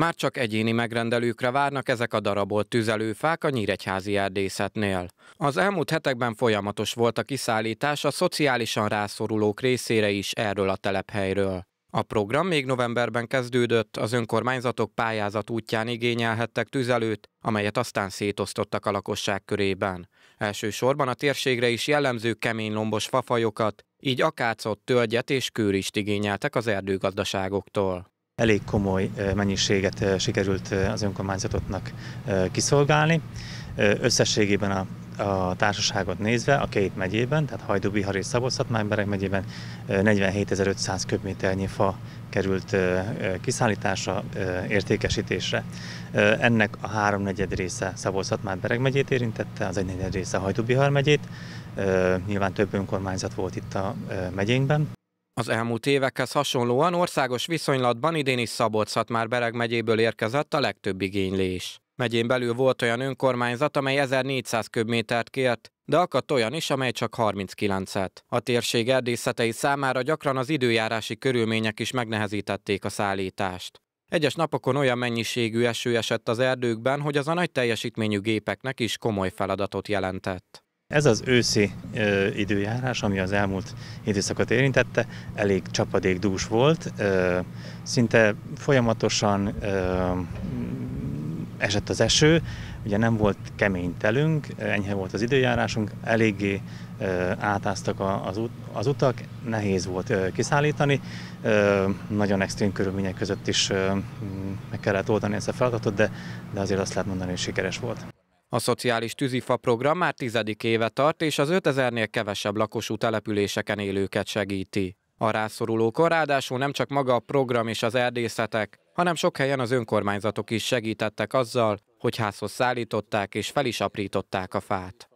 Már csak egyéni megrendelőkre várnak ezek a darabolt tüzelőfák a nyíregyházi erdészetnél. Az elmúlt hetekben folyamatos volt a kiszállítás a szociálisan rászorulók részére is erről a telephelyről. A program még novemberben kezdődött, az önkormányzatok pályázat útján igényelhettek tüzelőt, amelyet aztán szétosztottak a lakosság körében. Elsősorban a térségre is jellemző kemény lombos fafajokat, így akácot, tölgyet és kőrist igényeltek az erdőgazdaságoktól. Elég komoly mennyiséget sikerült az önkormányzatotnak kiszolgálni. Összességében a a társaságot nézve a két megyében, tehát Hajdú-Bihar és Szabolcs-Szatmárbereg megyében 47.500 köbméternyi fa került kiszállításra, értékesítésre. Ennek a háromnegyed része Szabolcs-Szatmárbereg megyét érintette, az egynegyed része Hajdú-Bihar megyét. Nyilván több önkormányzat volt itt a megyénkben. Az elmúlt évekhez hasonlóan országos viszonylatban idén is szabolcs már Bereg megyéből érkezett a legtöbb igénylés. Megyén belül volt olyan önkormányzat, amely 1400 köbmétert kért, de akadt olyan is, amely csak 39-et. A térség erdészetei számára gyakran az időjárási körülmények is megnehezítették a szállítást. Egyes napokon olyan mennyiségű eső esett az erdőkben, hogy az a nagy teljesítményű gépeknek is komoly feladatot jelentett. Ez az őszi ö, időjárás, ami az elmúlt időszakot érintette, elég csapadékdús volt, ö, szinte folyamatosan ö, esett az eső, ugye nem volt kemény telünk, enyhe volt az időjárásunk, eléggé ö, átáztak az, ut- az utak, nehéz volt ö, kiszállítani, ö, nagyon extrém körülmények között is ö, meg kellett oldani ezt a feladatot, de, de azért azt lehet mondani, hogy sikeres volt. A szociális tűzifa program már tizedik éve tart, és az 5000-nél kevesebb lakosú településeken élőket segíti. A rászorulókon ráadásul nem csak maga a program és az erdészetek, hanem sok helyen az önkormányzatok is segítettek azzal, hogy házhoz szállították és fel is aprították a fát.